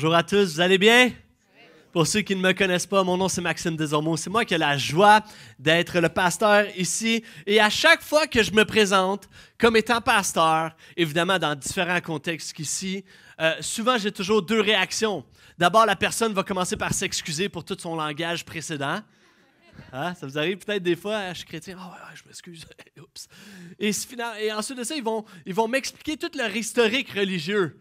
Bonjour à tous, vous allez bien? Pour ceux qui ne me connaissent pas, mon nom c'est Maxime Desormeaux. C'est moi qui ai la joie d'être le pasteur ici. Et à chaque fois que je me présente comme étant pasteur, évidemment dans différents contextes qu'ici, euh, souvent j'ai toujours deux réactions. D'abord, la personne va commencer par s'excuser pour tout son langage précédent. Hein? Ça vous arrive peut-être des fois, hein, je suis chrétien, ah, je m'excuse, Et, et, ensuite de ça, ils vont, ils vont m'expliquer tout leur historique religieux.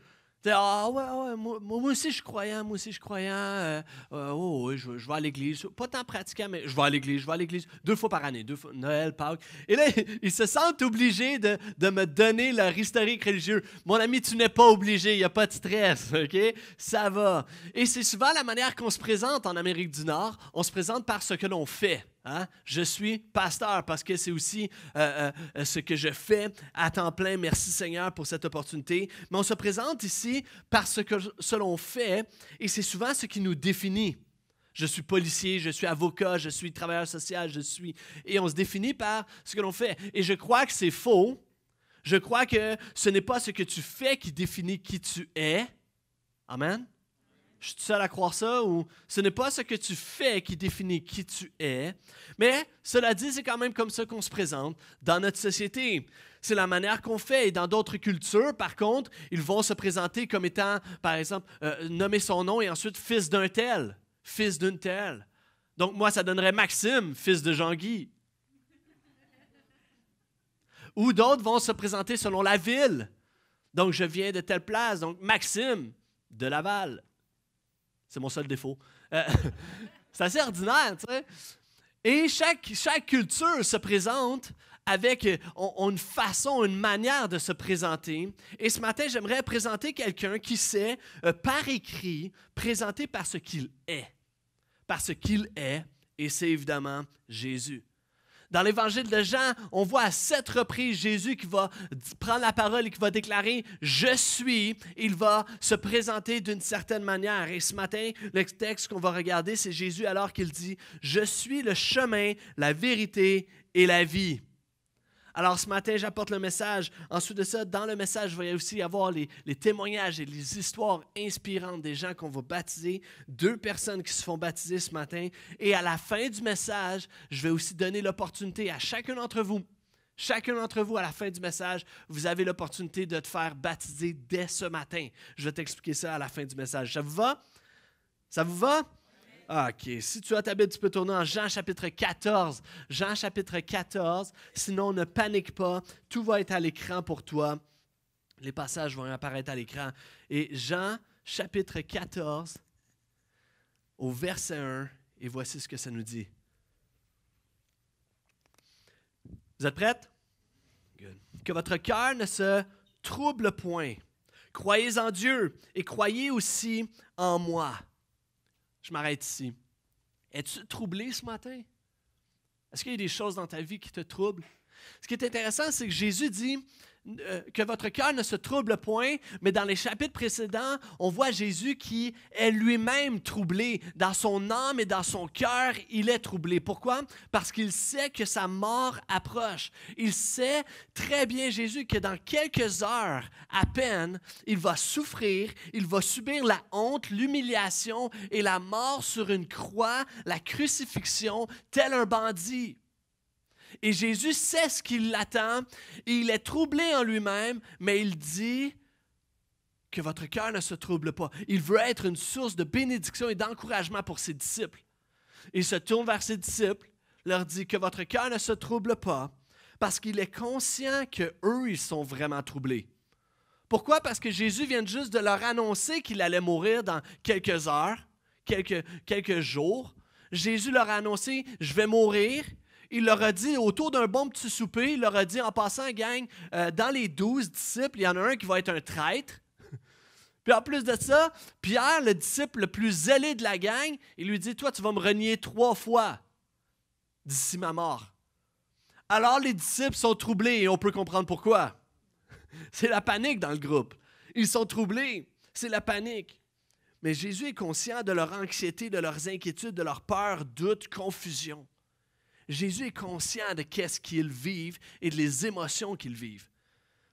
Ah, ah ouais, moi, aussi je croyais, moi aussi je croyais, croyant, euh, euh, oh, oui, je, vois vais à l'église. Pas tant pratiquant, mais je vais à l'église, je vais à l'église deux fois par année, deux fois, Noël, Pâques. Et là, ils se sentent obligés de, de me donner leur historique religieux. Mon ami, tu n'es pas obligé, il n'y a pas de stress, OK? Ça va. Et c'est souvent la manière qu'on se présente en Amérique du Nord. On se présente par ce que l'on fait. Hein? Je suis pasteur parce que c'est aussi euh, euh, ce que je fais à temps plein. Merci Seigneur pour cette opportunité. Mais on se présente ici parce que ce l'on fait et c'est souvent ce qui nous définit. Je suis policier, je suis avocat, je suis travailleur social, je suis... Et on se définit par ce que l'on fait. Et je crois que c'est faux. Je crois que ce n'est pas ce que tu fais qui définit qui tu es. Amen je suis seul à croire ça ou ce n'est pas ce que tu fais qui définit qui tu es. Mais cela dit, c'est quand même comme ça qu'on se présente dans notre société. C'est la manière qu'on fait. Et dans d'autres cultures, par contre, ils vont se présenter comme étant, par exemple, euh, nommer son nom et ensuite fils d'un tel, fils d'une telle. Donc moi, ça donnerait Maxime, fils de Jean-Guy. ou d'autres vont se présenter selon la ville. Donc je viens de telle place, donc Maxime de Laval. C'est mon seul défaut. Euh, c'est assez ordinaire, tu sais. Et chaque, chaque culture se présente avec euh, une façon, une manière de se présenter. Et ce matin, j'aimerais présenter quelqu'un qui sait, euh, par écrit, présenter par ce qu'il est. Par ce qu'il est, et c'est évidemment Jésus. Dans l'évangile de Jean, on voit à sept reprises Jésus qui va prendre la parole et qui va déclarer Je suis. Il va se présenter d'une certaine manière. Et ce matin, le texte qu'on va regarder, c'est Jésus alors qu'il dit Je suis le chemin, la vérité et la vie. Alors ce matin, j'apporte le message. Ensuite de ça, dans le message, il va aussi avoir les, les, témoignages et les histoires inspirantes des gens qu'on va baptiser. Deux personnes qui se font baptiser ce matin. Et à la fin du message, je vais aussi donner l'opportunité à chacun d'entre vous. Chacun d'entre vous, à la fin du message, vous avez l'opportunité de te faire baptiser dès ce matin. Je vais t'expliquer ça à la fin du message. Ça vous va? Ça vous va? OK. Si tu as ta Bible, tu peux tourner en Jean chapitre 14. Jean chapitre 14. Sinon, ne panique pas. Tout va être à l'écran pour toi. Les passages vont apparaître à l'écran. Et Jean chapitre 14, au verset 1, et voici ce que ça nous dit. Vous êtes prêts? Que votre cœur ne se trouble point. Croyez en Dieu et croyez aussi en moi. Je m'arrête ici. Es-tu troublé ce matin? Est-ce qu'il y a des choses dans ta vie qui te troublent? Ce qui est intéressant, c'est que Jésus dit euh, que votre cœur ne se trouble point, mais dans les chapitres précédents, on voit Jésus qui est lui-même troublé. Dans son âme et dans son cœur, il est troublé. Pourquoi? Parce qu'il sait que sa mort approche. Il sait très bien, Jésus, que dans quelques heures à peine, il va souffrir, il va subir la honte, l'humiliation et la mort sur une croix, la crucifixion, tel un bandit. Et Jésus sait ce qui l'attend. Il est troublé en lui-même, mais il dit que votre cœur ne se trouble pas. Il veut être une source de bénédiction et d'encouragement pour ses disciples. Il se tourne vers ses disciples, leur dit que votre cœur ne se trouble pas, parce qu'il est conscient que eux, ils sont vraiment troublés. Pourquoi? Parce que Jésus vient juste de leur annoncer qu'il allait mourir dans quelques heures, quelques, quelques jours. Jésus leur a annoncé, je vais mourir, il leur a dit autour d'un bon petit souper, il leur a dit en passant, gang, euh, dans les douze disciples, il y en a un qui va être un traître. puis en plus de ça, Pierre, le disciple le plus zélé de la gang, il lui dit Toi, tu vas me renier trois fois d'ici ma mort. Alors les disciples sont troublés et on peut comprendre pourquoi. C'est la panique dans le groupe. Ils sont troublés. C'est la panique. Mais Jésus est conscient de leur anxiété, de leurs inquiétudes, de leur peur, doute, confusion. Jésus est conscient de qu'est-ce qu'ils vivent et de les émotions qu'ils vivent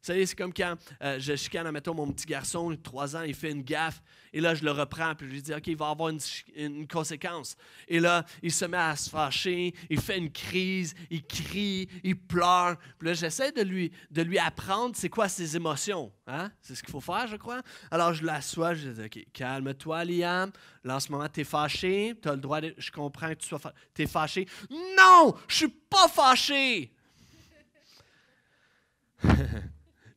savez, c'est comme quand euh, je chicane, mettons, mon petit garçon, il a trois ans, il fait une gaffe, et là, je le reprends, puis je lui dis, OK, il va avoir une, conséquence. Et là, il se met à se fâcher, il fait une crise, il crie, il pleure. Puis là, j'essaie de lui, de lui apprendre c'est quoi ses émotions. Hein? C'est ce qu'il faut faire, je crois. Alors, je l'assois, je lui dis, OK, calme-toi, Liam. Là, en ce moment, t'es fâché, t'as le droit de... Je comprends que tu sois fâché. T'es fâché. Non, je suis pas fâché!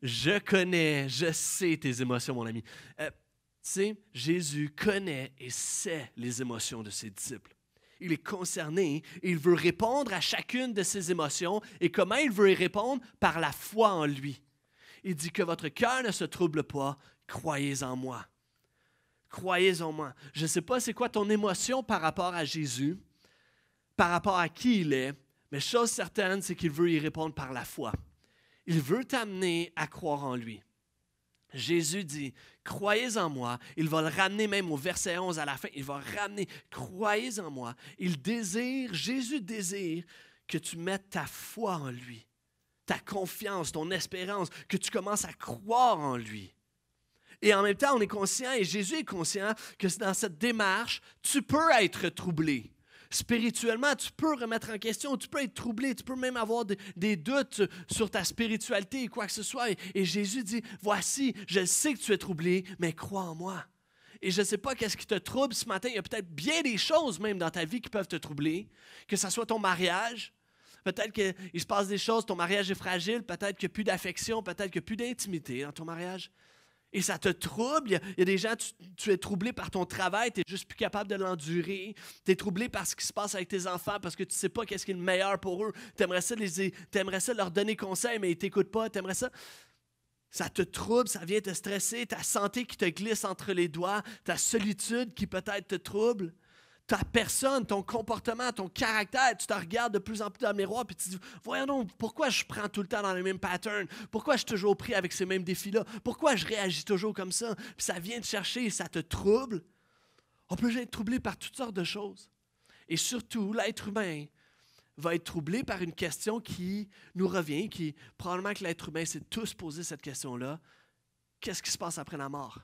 Je connais, je sais tes émotions, mon ami. Euh, tu sais, Jésus connaît et sait les émotions de ses disciples. Il est concerné il veut répondre à chacune de ses émotions. Et comment il veut y répondre? Par la foi en lui. Il dit que votre cœur ne se trouble pas, croyez en moi. Croyez en moi. Je ne sais pas c'est quoi ton émotion par rapport à Jésus, par rapport à qui il est, mais chose certaine, c'est qu'il veut y répondre par la foi. Il veut t'amener à croire en lui. Jésus dit, croyez en moi. Il va le ramener même au verset 11 à la fin. Il va ramener, croyez en moi. Il désire, Jésus désire que tu mettes ta foi en lui, ta confiance, ton espérance, que tu commences à croire en lui. Et en même temps, on est conscient, et Jésus est conscient, que dans cette démarche, tu peux être troublé spirituellement, tu peux remettre en question, tu peux être troublé, tu peux même avoir des, doutes sur ta spiritualité et quoi que ce soit. Et, Jésus dit, voici, je sais que tu es troublé, mais crois en moi. Et je ne sais pas qu'est-ce qui te trouble ce matin. Il y a peut-être bien des choses même dans ta vie qui peuvent te troubler, que ce soit ton mariage, Peut-être qu'il se passe des choses, ton mariage est fragile, peut-être qu'il n'y a plus d'affection, peut-être que plus d'intimité dans ton mariage. Et ça te trouble. Il y, a, des gens, tu, es troublé par ton travail, tu n'es juste plus capable de l'endurer. Tu es troublé par ce qui se passe avec tes enfants parce que tu ne sais pas qu'est-ce qui est le meilleur pour eux. Tu aimerais ça, aimerais ça leur donner conseil, mais ils ne t'écoutent pas. Tu aimerais ça. Ça te trouble, ça vient te stresser. Ta santé qui te glisse entre les doigts, ta solitude qui peut-être te trouble ta personne, ton comportement, ton caractère, tu te regardes de plus en plus dans le miroir puis tu te dis voyons donc pourquoi je prends tout le temps dans le même pattern? pourquoi je suis toujours pris avec ces mêmes défis-là, pourquoi je réagis toujours comme ça, puis ça vient te chercher et ça te trouble. On peut être troublé par toutes sortes de choses. Et surtout, l'être humain va être troublé par une question qui nous revient, qui probablement que l'être humain s'est tous posé cette question-là. Qu'est-ce qui se passe après la mort?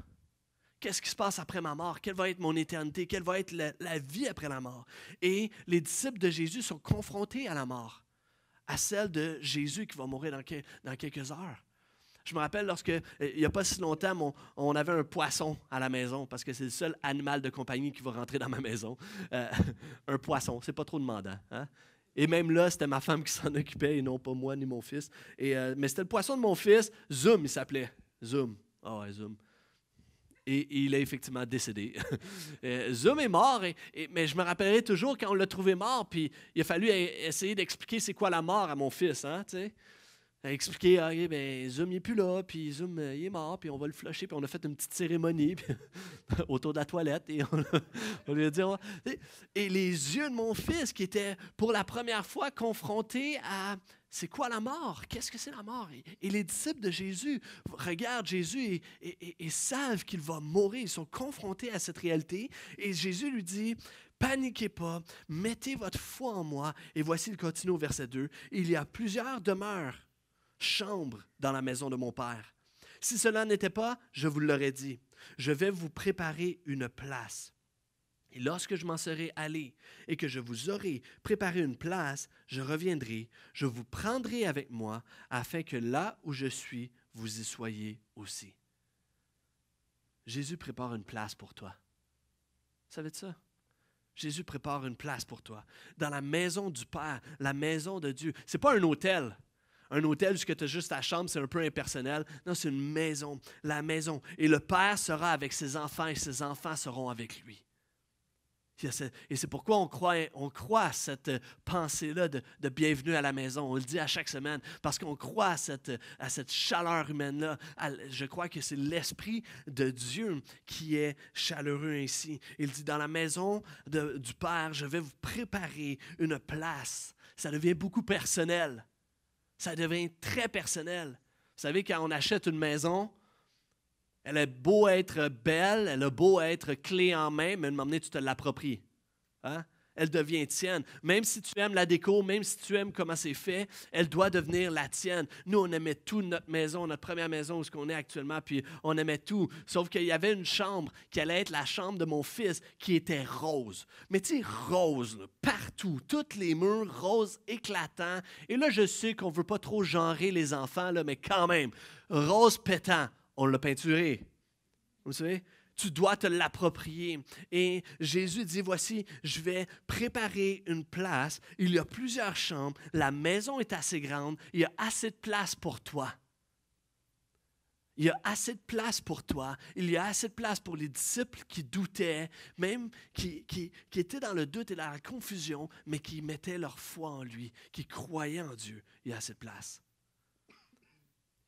qu'est-ce qui se passe après ma mort, quelle va être mon éternité, quelle va être la, vie après la mort. Et les disciples de Jésus sont confrontés à la mort, à celle de Jésus qui va mourir dans, quelques heures. Je me rappelle lorsque, eh, il n'y a pas si longtemps, on avait un poisson à la maison parce que c'est le seul animal de compagnie qui va rentrer dans ma maison. Euh, un poisson, c'est pas trop demandant. Hein? Et même là, c'était ma femme qui s'en occupait et non pas moi ni mon fils. Euh, mais c'était le poisson de mon fils, Zoom, il s'appelait. Zoom. Ah ouais, Zoom et, il est effectivement décédé. Euh, Zoom est mort, et, mais je me rappellerai toujours quand on l'a trouvé mort, puis il a fallu e-, essayer d'expliquer c'est quoi la mort à mon fils. Hein, expliquer ah, ben, Zoom n'est plus là, puis Zoom euh, il est mort, puis on va le flusher, puis on a fait une petite cérémonie autour de la toilette, et on, lui a dit Et les yeux de mon fils, qui était pour la première fois confronté à c'est quoi la mort? Qu'est-ce que c'est la mort? Et, les disciples de Jésus regardent Jésus et, savent qu'il va mourir. Ils sont confrontés à cette réalité. Et Jésus lui dit, paniquez pas, mettez votre foi en moi. Et voici le continu au verset 2. Il y a plusieurs demeures chambre dans la maison de mon Père. Si cela n'était pas, je vous l'aurais dit, je vais vous préparer une place. Et lorsque je m'en serai allé et que je vous aurai préparé une place, je reviendrai, je vous prendrai avec moi, afin que là où je suis, vous y soyez aussi. Jésus prépare une place pour toi. savez de ça? Jésus prépare une place pour toi dans la maison du Père, la maison de Dieu. C'est pas un hôtel un hôtel que tu as juste ta chambre, c'est un peu impersonnel. Non, c'est une maison, la maison. Et le Père sera avec ses enfants et ses enfants seront avec lui. Et c'est pourquoi on croit, on croit à cette pensée-là de, bienvenue à la maison. On le dit à chaque semaine parce qu'on croit à cette, chaleur humaine-là. Je crois que c'est l'Esprit de Dieu qui est chaleureux ainsi. Il dit, dans la maison du Père, je vais vous préparer une place. Ça devient beaucoup personnel. Ça devient très personnel. Vous savez, quand on achète une maison, elle est beau être belle, elle a beau être clé en main, mais à un moment donné, tu te l'appropries. Hein? elle devient tienne. Même si tu aimes la déco, même si tu aimes comment c'est fait, elle doit devenir la tienne. Nous, on aimait tout notre maison, notre première maison où ce qu'on est actuellement, puis on aimait tout. Sauf qu'il y avait une chambre qui allait être la chambre de mon fils qui était rose. Mais tu sais, rose, partout, toutes les murs rose éclatant. Et là, je sais qu'on veut pas trop genrer les enfants, là, mais quand même, rose pétant, on l'a peinturé. Vous savez? tu dois te l'approprier. Et Jésus dit, voici, je vais préparer une place. Il y a plusieurs chambres. La maison est assez grande. Il y a assez de place pour toi. Il y a assez de place pour toi. Il y a assez de place pour les disciples qui doutaient, même qui, étaient dans le doute et dans la confusion, mais qui mettaient leur foi en lui, qui croyaient en Dieu. Il y a assez de place.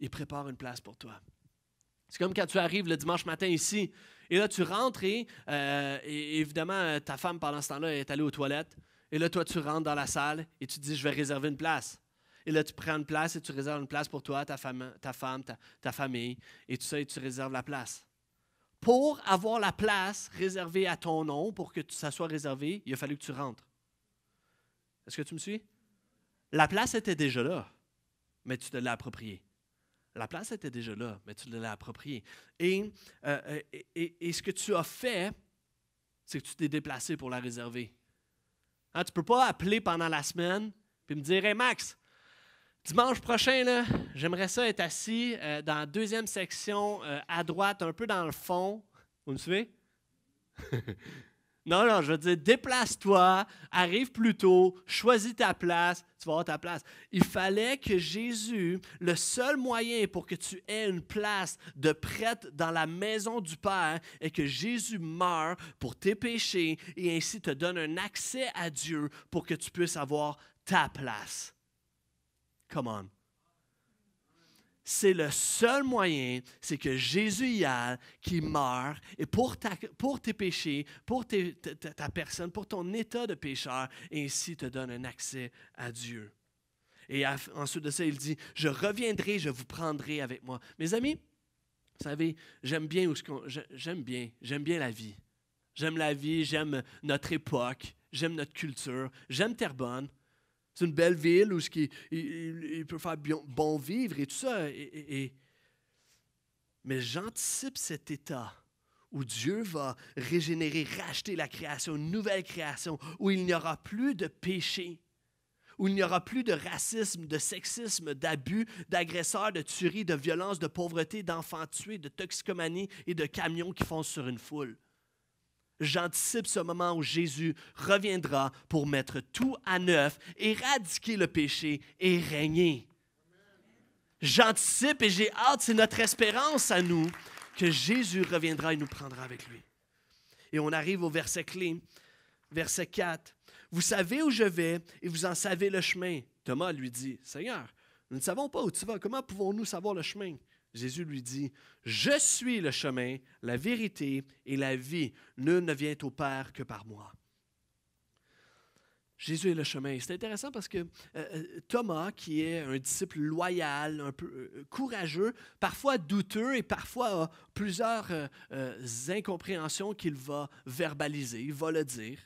Il prépare une place pour toi. C'est comme quand tu arrives le dimanche matin ici, et là, tu rentres euh, et, évidemment, ta femme, pendant ce temps-là, est allée aux toilettes. Et là, toi, tu rentres dans la salle et tu dis, je vais réserver une place. Et là, tu prends une place et tu réserves une place pour toi, ta, femme, ta, femme, ta, famille, et tout ça, et tu réserves la place. Pour avoir la place réservée à ton nom, pour que ça soit réservé, il a fallu que tu rentres. Est-ce que tu me suis? La place était déjà là, mais tu te l'as appropriée. La place était déjà là, mais tu l'as appropriée. Euh, euh, et, ce que tu as fait, c'est que tu t'es déplacé pour la réserver. Hein, tu ne peux pas appeler pendant la semaine et me dire Max, dimanche prochain, j'aimerais ça être assis euh, dans la deuxième section à droite, un peu dans le fond. Vous me suivez? Non, non, je veux dire, déplace-toi, arrive plus tôt, choisis ta place, tu vas avoir ta place. Il fallait que Jésus, le seul moyen pour que tu aies une place de prêtre dans la maison du Père, est que Jésus meure pour tes péchés et ainsi te donne un accès à Dieu pour que tu puisses avoir ta place. Come on c'est le seul moyen, c'est que Jésus y a, qui meurt, et pour, tes péchés, pour ta, personne, pour ton état de pécheur, ainsi te donne un accès à Dieu. Et ensuite de ça, il dit, je reviendrai, je vous prendrai avec moi. Mes amis, vous savez, j'aime bien, j'aime bien, j'aime bien la vie. J'aime la vie, j'aime notre époque, j'aime notre culture, j'aime Terrebonne. C'est une belle ville où il, peut faire bon vivre et tout ça. Et, Mais j'anticipe cet état où Dieu va régénérer, racheter la création, une nouvelle création, où il n'y aura plus de péché, où il n'y aura plus de racisme, de sexisme, d'abus, d'agresseurs, de tueries, de violences, de pauvreté, d'enfants tués, de toxicomanie et de camions qui foncent sur une foule j'anticipe ce moment où Jésus reviendra pour mettre tout à neuf, éradiquer le péché et régner. J'anticipe et j'ai hâte, c'est notre espérance à nous, que Jésus reviendra et nous prendra avec lui. Et on arrive au verset clé, verset 4. Vous savez où je vais et vous en savez le chemin. Thomas lui dit, Seigneur, nous ne savons pas où tu vas, comment pouvons-nous savoir le chemin? Jésus lui dit, Je suis le chemin, la vérité et la vie. Nul ne vient au Père que par moi. Jésus est le chemin. C'est intéressant parce que euh, euh, Thomas, qui est un disciple loyal, un peu euh, courageux, parfois douteux et parfois a plusieurs incompréhensions qu'il va verbaliser, il va le dire.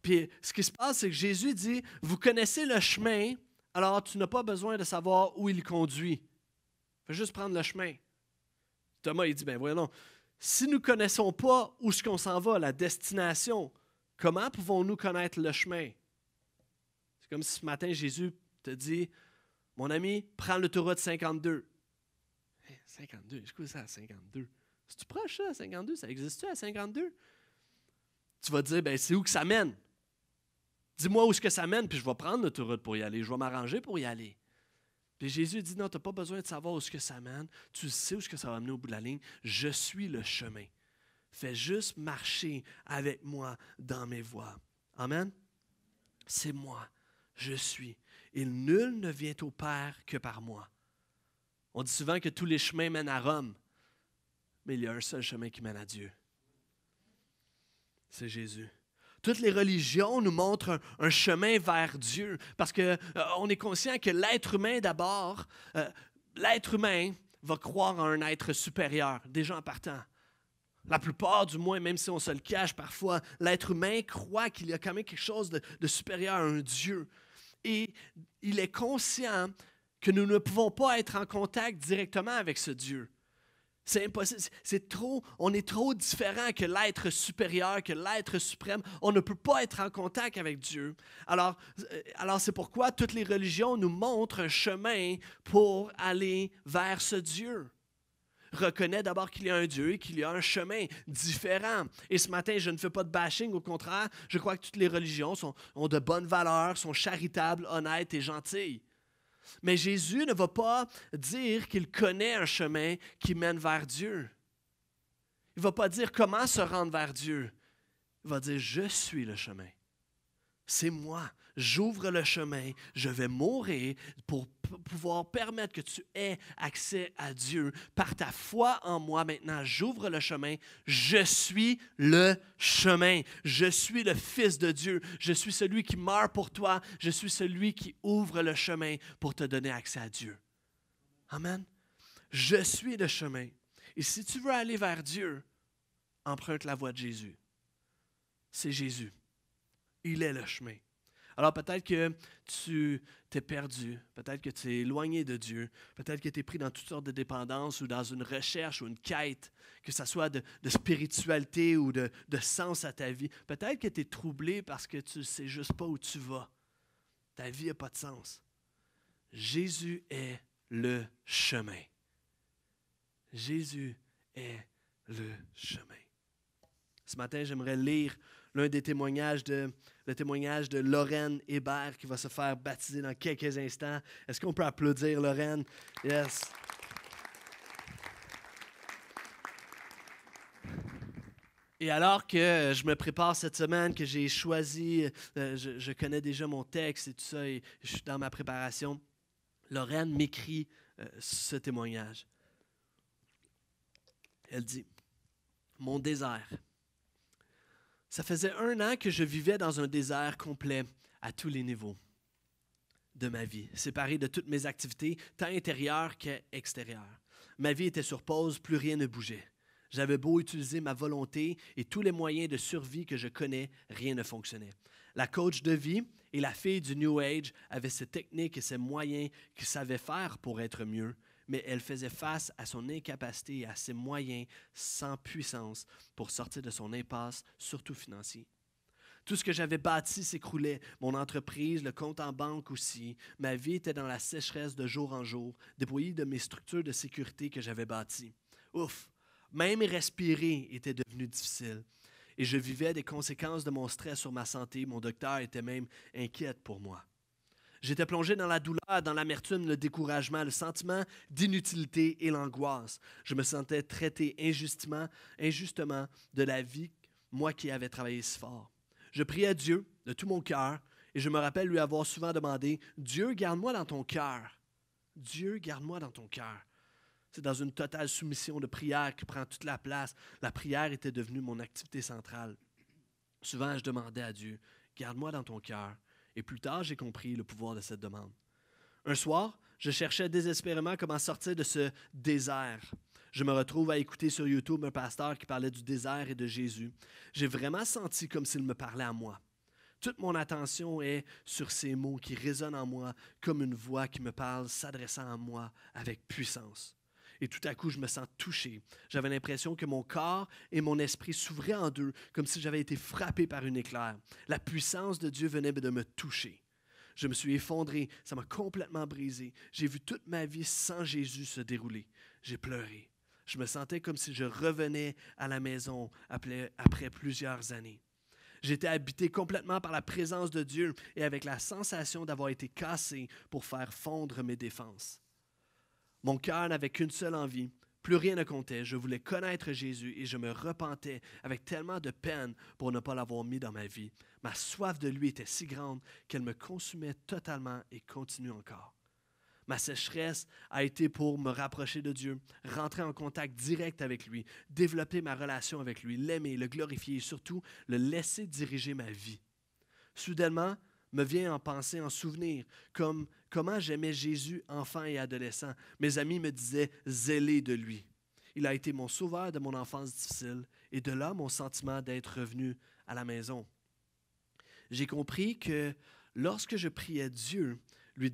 Puis ce qui se passe, c'est que Jésus dit, vous connaissez le chemin, alors tu n'as pas besoin de savoir où il conduit juste prendre le chemin. Thomas, il dit, ben voyons, si nous ne connaissons pas où ce qu'on s'en va, la destination, comment pouvons-nous connaître le chemin? C'est comme si ce matin, Jésus te dit, mon ami, prends le 52. de 52. Hey, 52, je ça 52. C'est-tu proche, ça, 52? Ça existe-tu à 52? Tu vas dire, ben c'est où que ça mène? Dis-moi où est-ce que ça mène, puis je vais prendre l'autoroute pour y aller. Je vais m'arranger pour y aller. Puis Jésus dit, non, tu n'as pas besoin de savoir où ce que ça mène. Tu sais où ce que ça va mener au bout de la ligne. Je suis le chemin. Fais juste marcher avec moi dans mes voies. Amen. C'est moi. Je suis. Et nul ne vient au Père que par moi. On dit souvent que tous les chemins mènent à Rome, mais il y a un seul chemin qui mène à Dieu. C'est Jésus. Toutes les religions nous montrent un, chemin vers Dieu parce qu'on euh, on est conscient que l'être humain d'abord, euh, l'être humain va croire en un être supérieur, déjà en partant. La plupart, du moins, même si on se le cache parfois, l'être humain croit qu'il y a quand même quelque chose de, de supérieur à un Dieu. Et il est conscient que nous ne pouvons pas être en contact directement avec ce Dieu. C'est impossible. C'est trop. On est trop différent que l'être supérieur, que l'être suprême. On ne peut pas être en contact avec Dieu. Alors, euh, alors c'est pourquoi toutes les religions nous montrent un chemin pour aller vers ce Dieu. Reconnais d'abord qu'il y a un Dieu et qu'il y a un chemin différent. Et ce matin, je ne fais pas de bashing, au contraire, je crois que toutes les religions sont, ont de bonnes valeurs, sont charitables, honnêtes et gentilles. Mais Jésus ne va pas dire qu'il connaît un chemin qui mène vers Dieu. Il ne va pas dire comment se rendre vers Dieu. Il va dire, je suis le chemin. C'est moi. J'ouvre le chemin. Je vais mourir pour pouvoir permettre que tu aies accès à Dieu. Par ta foi en moi, maintenant, j'ouvre le chemin. Je suis le chemin. Je suis le Fils de Dieu. Je suis celui qui meurt pour toi. Je suis celui qui ouvre le chemin pour te donner accès à Dieu. Amen. Je suis le chemin. Et si tu veux aller vers Dieu, emprunte la voie de Jésus. C'est Jésus. Il est le chemin. Alors peut-être que tu t'es perdu, peut-être que tu es éloigné de Dieu, peut-être que tu es pris dans toutes sortes de dépendances ou dans une recherche ou une quête, que ce soit de, spiritualité ou de, de, sens à ta vie. Peut-être que tu es troublé parce que tu ne sais juste pas où tu vas. Ta vie n'a pas de sens. Jésus est le chemin. Jésus est le chemin. Ce matin, j'aimerais lire l'un des témoignages de le témoignage de Lorraine Hébert qui va se faire baptiser dans quelques instants. Est-ce qu'on peut applaudir Lorraine? Yes. Et alors que je me prépare cette semaine, que j'ai choisi, euh, je, connais déjà mon texte et tout ça, et je suis dans ma préparation, Lorraine m'écrit euh, ce témoignage. Elle dit, Mon désert, ça faisait un an que je vivais dans un désert complet à tous les niveaux de ma vie, séparé de toutes mes activités, tant intérieures qu'extérieures. Ma vie était sur pause, plus rien ne bougeait. J'avais beau utiliser ma volonté et tous les moyens de survie que je connais, rien ne fonctionnait. La coach de vie et la fille du New Age avaient ces techniques et ces moyens qu'ils savaient faire pour être mieux, mais elle faisait face à son incapacité et à ses moyens sans puissance pour sortir de son impasse, surtout financier. Tout ce que j'avais bâti s'écroulait, mon entreprise, le compte en banque aussi. Ma vie était dans la sécheresse de jour en jour, dépouillée de mes structures de sécurité que j'avais bâties. Ouf, même respirer était devenu difficile. Et je vivais des conséquences de mon stress sur ma santé. Mon docteur était même inquiète pour moi. J'étais plongé dans la douleur, dans l'amertume, le découragement, le sentiment d'inutilité et l'angoisse. Je me sentais traité injustement, injustement de la vie, moi qui avais travaillé si fort. Je priais Dieu de tout mon cœur et je me rappelle lui avoir souvent demandé Dieu, garde-moi dans ton cœur. Dieu, garde-moi dans ton cœur. C'est dans une totale soumission de prière qui prend toute la place. La prière était devenue mon activité centrale. Souvent, je demandais à Dieu, garde-moi dans ton cœur et plus tard, j'ai compris le pouvoir de cette demande. Un soir, je cherchais désespérément comment sortir de ce désert. Je me retrouve à écouter sur YouTube un pasteur qui parlait du désert et de Jésus. J'ai vraiment senti comme s'il me parlait à moi. Toute mon attention est sur ces mots qui résonnent en moi comme une voix qui me parle s'adressant à moi avec puissance et tout à coup, je me sens touché. J'avais l'impression que mon corps et mon esprit s'ouvraient en deux, comme si j'avais été frappé par une éclair. La puissance de Dieu venait de me toucher. Je me suis effondré, ça m'a complètement brisé. J'ai vu toute ma vie sans Jésus se dérouler. J'ai pleuré. Je me sentais comme si je revenais à la maison après, après plusieurs années. J'étais habité complètement par la présence de Dieu et avec la sensation d'avoir été cassé pour faire fondre mes défenses. Mon cœur n'avait qu'une seule envie. Plus rien ne comptait. Je voulais connaître Jésus et je me repentais avec tellement de peine pour ne pas l'avoir mis dans ma vie. Ma soif de lui était si grande qu'elle me consumait totalement et continue encore. Ma sécheresse a été pour me rapprocher de Dieu, rentrer en contact direct avec lui, développer ma relation avec lui, l'aimer, le glorifier et surtout le laisser diriger ma vie. Soudainement, me vient en pensée, en souvenir, comme Comment j'aimais Jésus, enfant et adolescent. Mes amis me disaient zélé de lui. Il a été mon sauveur de mon enfance difficile et de là mon sentiment d'être revenu à la maison. J'ai compris que lorsque je priais Dieu, lui,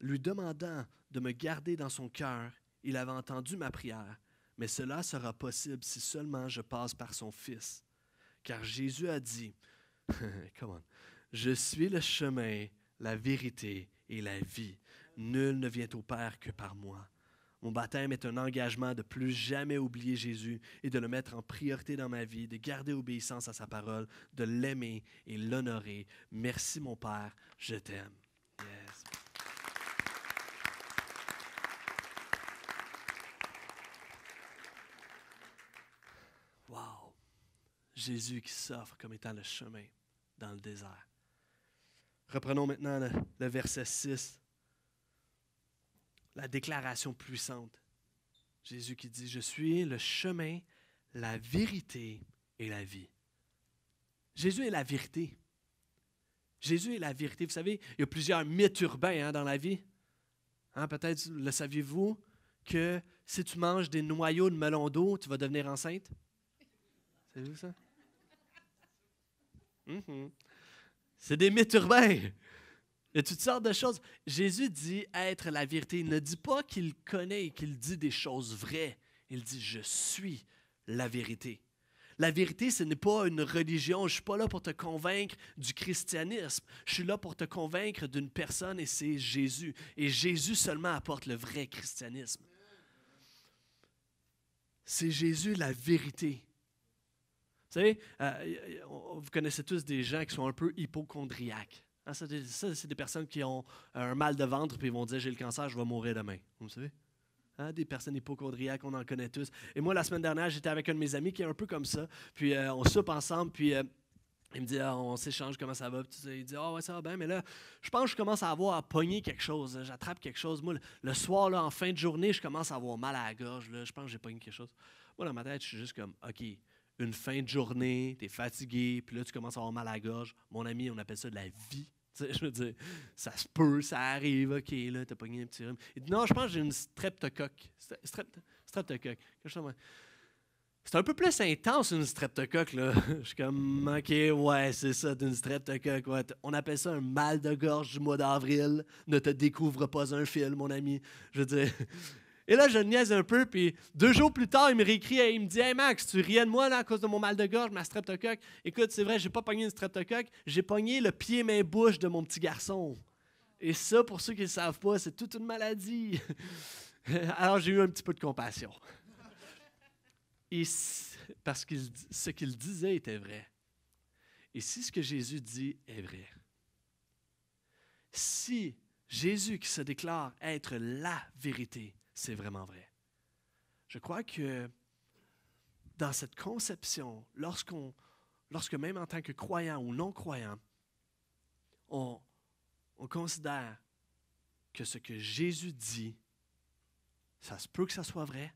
lui demandant de me garder dans son cœur, il avait entendu ma prière, mais cela sera possible si seulement je passe par son Fils. Car Jésus a dit, Come je suis le chemin, la vérité et la vie. Nul ne vient au Père que par moi. Mon baptême est un engagement de plus jamais oublier Jésus et de le mettre en priorité dans ma vie, de garder obéissance à sa parole, de l'aimer et l'honorer. Merci mon Père, je t'aime. Yes. Wow! Jésus qui s'offre comme étant le chemin dans le désert. Reprenons maintenant le, verset 6. La déclaration puissante. Jésus qui dit, je suis le chemin, la vérité et la vie. Jésus est la vérité. Jésus est la vérité. Vous savez, il y a plusieurs mythes urbains hein, dans la vie. Hein, Peut-être le saviez-vous que si tu manges des noyaux de melon d'eau, tu vas devenir enceinte? C'est vous ça? Mm-hmm. C'est des mythes urbains. Il y a toutes sortes de choses. Jésus dit être la vérité. Il ne dit pas qu'il connaît et qu'il dit des choses vraies. Il dit Je suis la vérité. La vérité, ce n'est pas une religion. Je ne suis pas là pour te convaincre du christianisme. Je suis là pour te convaincre d'une personne et c'est Jésus. Et Jésus seulement apporte le vrai christianisme. C'est Jésus la vérité. Euh, vous connaissez tous des gens qui sont un peu hypochondriaques. Hein, ça, c'est des personnes qui ont euh, un mal de ventre puis ils vont dire j'ai le cancer, je vais mourir demain. Vous savez? Hein, des personnes hypochondriaques, on en connaît tous. Et moi, la semaine dernière, j'étais avec un de mes amis qui est un peu comme ça. Puis euh, on soupe ensemble, puis il me dit ah, on s'échange comment ça va. il dit ah ouais, ça va bien, mais là, je pense que je commence à avoir à pogner quelque chose. J'attrape quelque chose. Moi, le, soir, là, en fin de journée, je commence à avoir mal à la gorge. Je pense que j'ai pogné quelque chose. Moi, dans ma tête, je suis juste comme OK une fin de journée, tu es fatigué, puis là, tu commences à avoir mal à la gorge. Mon ami, on appelle ça de la vie. je veux dire, ça se peut, ça arrive, OK, là, t'as pogné un petit rhume. Il dit, non, je pense que j'ai une streptocoque. Strept, streptocoque. C'est un peu plus intense, une streptocoque, là. Je suis comme, OK, ouais, c'est ça, d'une streptocoque. Ouais. On appelle ça un mal de gorge du mois d'avril. Ne te découvre pas un fil, mon ami. Je veux dire, et là, je niaise un peu, puis deux jours plus tard, il me réécrit et il me dit Hey Max, tu riais de moi là, à cause de mon mal de gorge, ma streptocoque. Écoute, c'est vrai, j'ai pas pogné une streptocoque, j'ai pogné le pied, main, bouche de mon petit garçon. Et ça, pour ceux qui ne savent pas, c'est toute une maladie. Alors j'ai eu un petit peu de compassion. Et parce que ce qu'il disait était vrai. Et si ce que Jésus dit est vrai, si Jésus qui se déclare être la vérité, c'est vraiment vrai. Je crois que dans cette conception, lorsqu'on, lorsque même en tant que croyant ou non-croyant, on, on considère que ce que Jésus dit, ça se peut que ça soit vrai,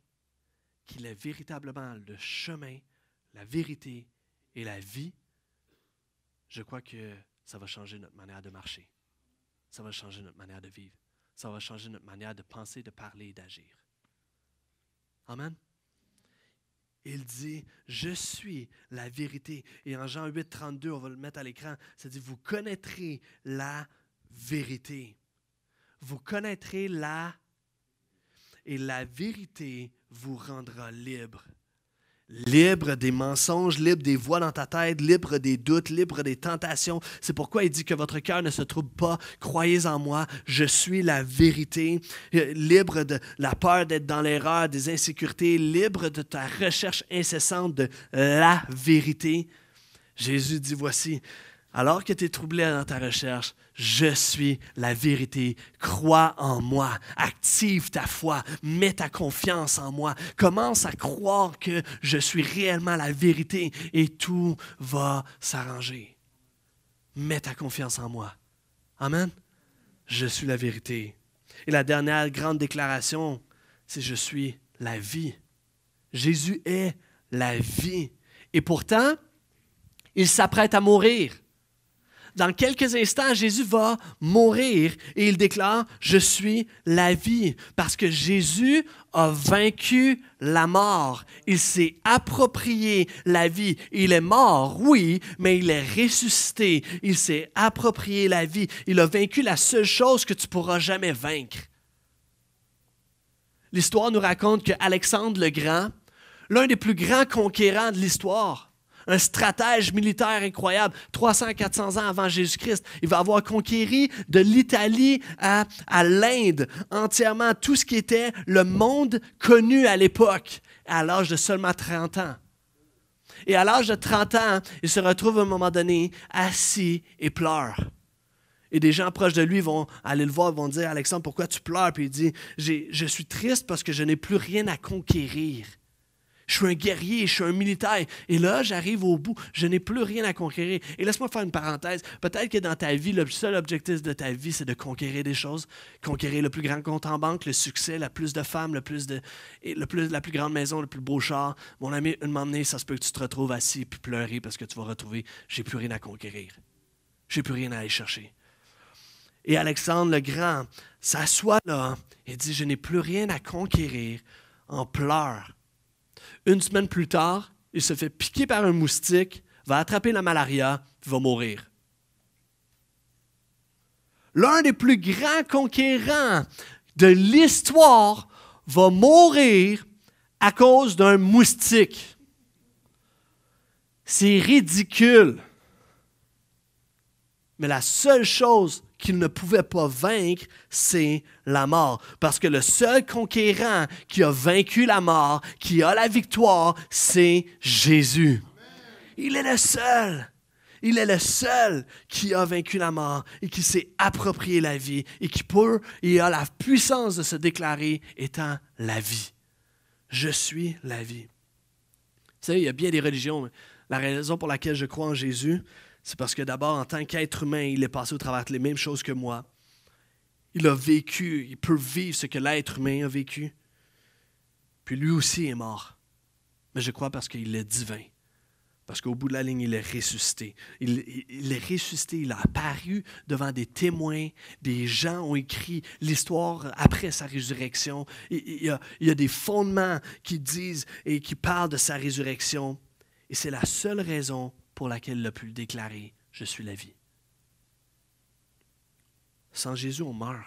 qu'il est véritablement le chemin, la vérité et la vie, je crois que ça va changer notre manière de marcher. Ça va changer notre manière de vivre ça va changer notre manière de penser, de parler et d'agir. Amen. Il dit, je suis la vérité. Et en Jean 8, 32, on va le mettre à l'écran, ça dit, vous connaîtrez la vérité. Vous connaîtrez la... Et la vérité vous rendra libre libre des mensonges, libre des voix dans ta tête, libre des doutes, libre des tentations. C'est pourquoi il dit que votre cœur ne se trouble pas. Croyez en moi, je suis la vérité. Euh, libre de la peur d'être dans l'erreur, des insécurités, libre de ta recherche incessante de la vérité. Jésus dit, voici, alors que tu es troublé dans ta recherche, je suis la vérité. Crois en moi. Active ta foi. Mets ta confiance en moi. Commence à croire que je suis réellement la vérité et tout va s'arranger. Mets ta confiance en moi. Amen. Je suis la vérité. Et la dernière grande déclaration, c'est je suis la vie. Jésus est la vie. Et pourtant, il s'apprête à mourir dans quelques instants, Jésus va mourir et il déclare, je suis la vie, parce que Jésus a vaincu la mort. Il s'est approprié la vie. Il est mort, oui, mais il est ressuscité. Il s'est approprié la vie. Il a vaincu la seule chose que tu pourras jamais vaincre. L'histoire nous raconte que Alexandre le Grand, l'un des plus grands conquérants de l'histoire, un stratège militaire incroyable, 300-400 ans avant Jésus-Christ. Il va avoir conquéri de l'Italie à, à l'Inde entièrement tout ce qui était le monde connu à l'époque, à l'âge de seulement 30 ans. Et à l'âge de 30 ans, il se retrouve à un moment donné assis et pleure. Et des gens proches de lui vont aller le voir, vont dire Alexandre, pourquoi tu pleures Puis il dit Je suis triste parce que je n'ai plus rien à conquérir. Je suis un guerrier, je suis un militaire. Et là, j'arrive au bout. Je n'ai plus rien à conquérir. Et laisse-moi faire une parenthèse. Peut-être que dans ta vie, le seul objectif de ta vie, c'est de conquérir des choses. Conquérir le plus grand compte en banque, le succès, la plus de femmes, le plus de, le plus, la plus grande maison, le plus beau char. Mon ami, une moment donné, ça se peut que tu te retrouves assis puis pleurer parce que tu vas retrouver j'ai plus rien à conquérir. J'ai plus rien à aller chercher. Et Alexandre le Grand s'assoit là et dit Je n'ai plus rien à conquérir en pleurs une semaine plus tard, il se fait piquer par un moustique, va attraper la malaria, va mourir. L'un des plus grands conquérants de l'histoire va mourir à cause d'un moustique. C'est ridicule. Mais la seule chose qu'il ne pouvait pas vaincre, c'est la mort. Parce que le seul conquérant qui a vaincu la mort, qui a la victoire, c'est Jésus. Il est le seul. Il est le seul qui a vaincu la mort et qui s'est approprié la vie et qui peut et a la puissance de se déclarer étant la vie. Je suis la vie. Vous savez, il y a bien des religions. la raison pour laquelle je crois en Jésus, c'est parce que d'abord, en tant qu'être humain, il est passé au travers les mêmes choses que moi. Il a vécu, il peut vivre ce que l'être humain a vécu. Puis lui aussi est mort. Mais je crois parce qu'il est divin. Parce qu'au bout de la ligne, il est ressuscité. Il, est ressuscité, il a apparu devant des témoins, des gens ont écrit l'histoire après sa résurrection. Il, y a, des fondements qui disent et qui parlent de sa résurrection. Et c'est la seule raison pour laquelle il a pu déclarer Je suis la vie. Sans Jésus, on meurt.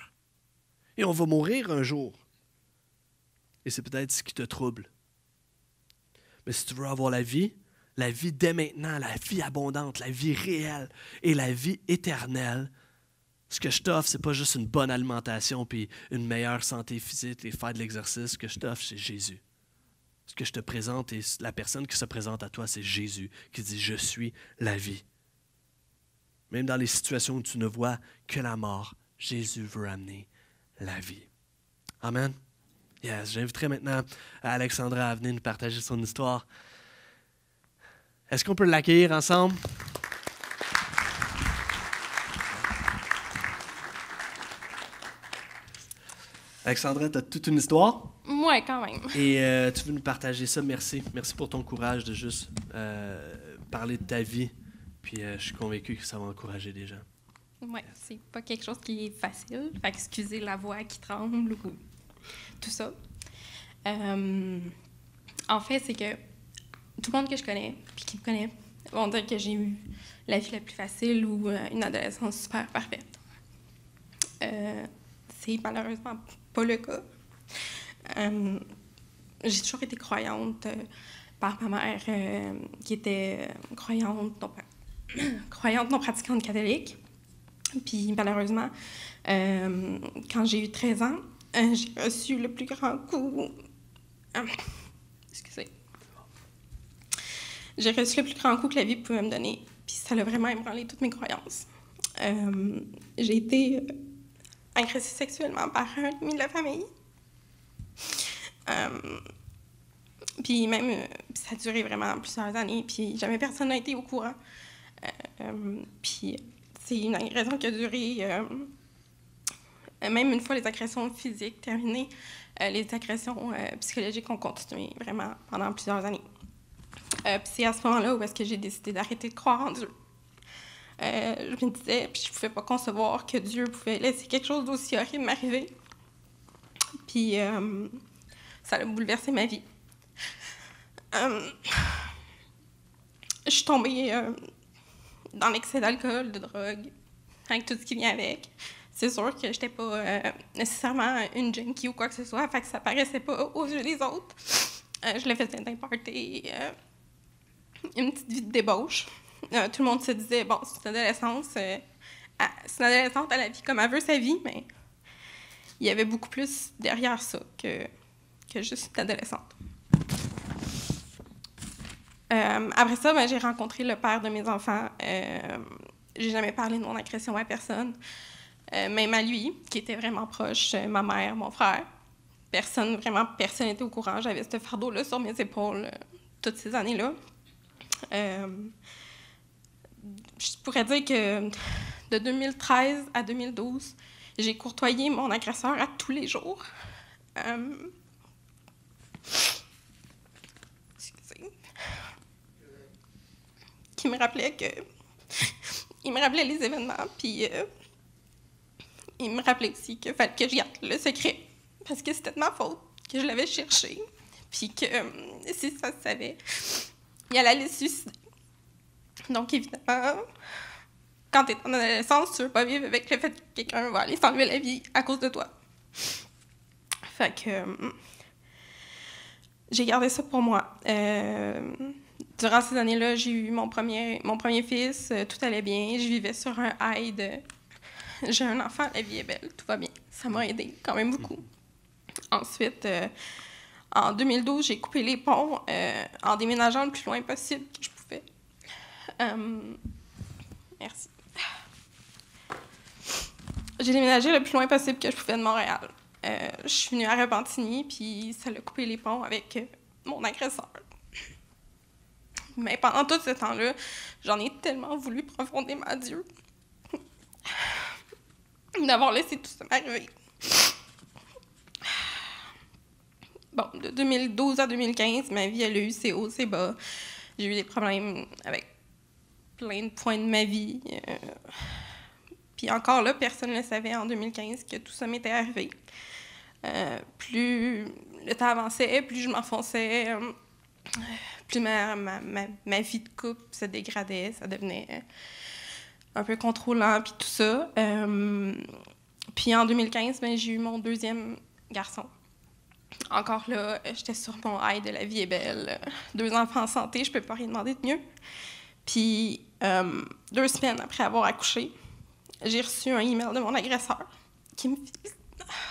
Et on va mourir un jour. Et c'est peut-être ce qui te trouble. Mais si tu veux avoir la vie, la vie dès maintenant, la vie abondante, la vie réelle et la vie éternelle, ce que je t'offre, c'est pas juste une bonne alimentation puis une meilleure santé physique et faire de l'exercice. Ce que je t'offre, c'est Jésus ce que je te présente et la personne qui se présente à toi, c'est Jésus qui dit, je suis la vie. Même dans les situations où tu ne vois que la mort, Jésus veut amener la vie. Amen. Yes, j'inviterai maintenant Alexandra à venir nous partager son histoire. Est-ce qu'on peut l'accueillir ensemble? Alexandra, tu as toute une histoire. Oui, quand même. Et euh, tu veux nous partager ça. Merci. Merci pour ton courage de juste euh, parler de ta vie. Puis euh, je suis convaincu que ça va encourager des gens. Ouais, c'est pas quelque chose qui est facile. Fait excusez la voix qui tremble ou tout ça. en fait, c'est que tout le monde que je connais, puis qui me connaît, vont dire que j'ai eu la vie la plus facile ou une adolescence super parfaite. c'est malheureusement le cas. Euh, j'ai toujours été croyante euh, par ma mère, euh, qui était croyante, non, croyante non pratiquante catholique. Puis malheureusement, quand j'ai eu 13 ans, j'ai reçu le plus grand coup. Ah, excusez. J'ai reçu le plus grand coup que la vie pouvait me donner. Puis ça l'a vraiment ébranlé toutes mes croyances. j'ai été agressé sexuellement par un demi de la famille. Euh, puis même, euh, ça a duré vraiment plusieurs années, puis jamais personne n'a été au courant. Euh, puis c'est une agression qui a duré, même une fois les agressions physiques terminées, les agressions psychologiques ont continué vraiment pendant plusieurs années. puis c'est à ce moment-là où est-ce que j'ai décidé d'arrêter de croire en Dieu. Euh, je me disais, puis je pouvais pas concevoir que Dieu pouvait laisser quelque chose d'aussi horrible m'arriver. Puis euh, ça a bouleversé ma vie. Euh, je suis tombée dans l'excès d'alcool, de drogue, avec tout ce qui vient avec. C'est sûr que j'étais pas nécessairement une junkie ou quoi que ce soit, fait que ça paraissait pas aux yeux des autres. je le faisais d'un une petite vie de débauche. Euh, tout le monde se disait, bon, c'est une adolescence, euh, c'est une adolescente, elle la vie comme elle veut sa vie, mais il y avait beaucoup plus derrière ça que, que juste une adolescente. Euh, après ça, ben, j'ai rencontré le père de mes enfants. Je j'ai jamais parlé de mon agression à personne, même à lui, qui était vraiment proche, ma mère, mon frère. Personne, vraiment, personne n'était au courant. J'avais ce fardeau-là sur mes épaules toutes ces années-là je pourrais dire que de 2013 à 2012, j'ai courtoyé mon agresseur à tous les jours. Euh, excusez. qui me rappelait que il me rappelait les événements puis euh, il me rappelait aussi que fallait que je garde le secret parce que c'était de ma faute que je l'avais cherché puis que euh, si ça se savait il allait suicider Donc, évidemment, quand tu es en adolescence, tu veux pas vivre avec le fait que quelqu'un va aller s'enlever la vie à cause de toi. Fait que hum, j'ai gardé ça pour moi. Euh, durant ces années-là, j'ai eu mon premier, mon premier fils, euh, tout allait bien, je vivais sur un high j'ai un enfant, la vie est belle, tout va bien. Ça m'a aidé quand même beaucoup. Ensuite, euh, en 2012, j'ai coupé les ponts en déménageant le plus loin possible euh, merci. J'ai déménagé le plus loin possible que je pouvais de Montréal. Euh, je suis venue à Repentigny, puis ça l'a coupé les ponts avec euh, mon agresseur. Mais pendant tout ce temps-là, j'en ai tellement voulu profondément à Dieu d'avoir laissé tout ça m'arriver. Bon, de 2012 à 2015, ma vie, elle a eu ses hauts, ses bas. J'ai eu des problèmes avec plein de points de ma vie. Euh. puis encore là, personne ne savait en 2015 que tout ça m'était arrivé. Euh, plus le temps avançait, plus je m'enfonçais, euh, plus ma, ma, vie de couple se dégradait, ça devenait un peu contrôlant, puis tout ça. puis en 2015, ben, j'ai eu mon deuxième garçon. Encore là, j'étais sur mon high de la vie est belle. Deux enfants en santé, je peux pas rien demander de mieux. Puis euh, deux semaines après avoir accouché, j'ai reçu un email de mon agresseur qui me,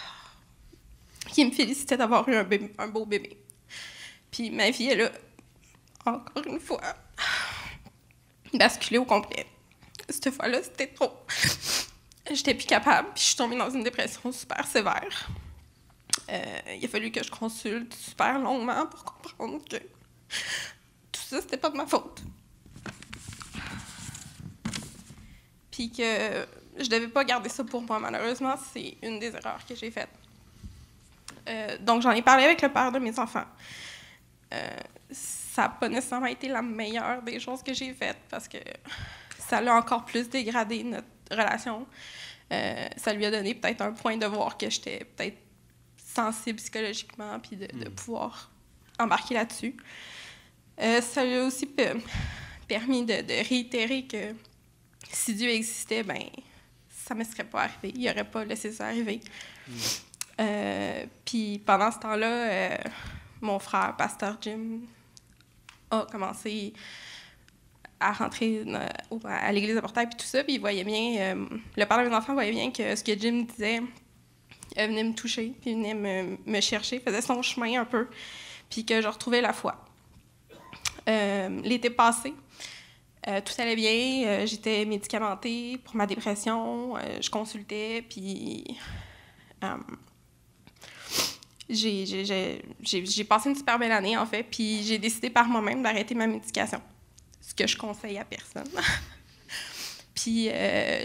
qui me félicitait d'avoir eu un, beau bébé. Puis ma vie, est là encore une fois, basculé au complet. Cette fois-là, c'était trop. J'étais plus capable, puis je suis tombée dans une dépression super sévère. Euh, il a fallu que je consulte super longuement pour comprendre que tout ça, c'était pas de ma faute. que je devais pas garder ça pour moi. Malheureusement, c'est une des erreurs que j'ai faites. Euh, donc, j'en ai parlé avec le père de mes enfants. Euh, ça n'a pas nécessairement été la meilleure des choses que j'ai faites parce que ça l'a encore plus dégradé notre relation. Euh, ça lui a donné peut-être un point de voir que j'étais peut-être sensible psychologiquement puis de, hmm. pouvoir embarquer là-dessus. ça lui a aussi permis de, de réitérer que si Dieu existait, ben ça ne me serait pas arrivé. Il n'aurait pas laissé ça arriver. Hmm. Euh, puis pendant ce temps-là, euh, mon frère, Pasteur Jim, a commencé à rentrer à l'église de Portail, puis tout ça, puis il voyait bien, euh, le père de mes enfants voyait bien que ce que Jim disait venait me toucher, puis venait me, me, chercher, faisait son chemin un peu, puis que je retrouvais la foi. L'été passé, euh, tout allait bien, euh, j'étais médicamentée pour ma dépression, euh, je consultais, puis j'ai passé une super belle année en fait, puis j'ai décidé par moi-même d'arrêter ma médication, ce que je conseille à personne. puis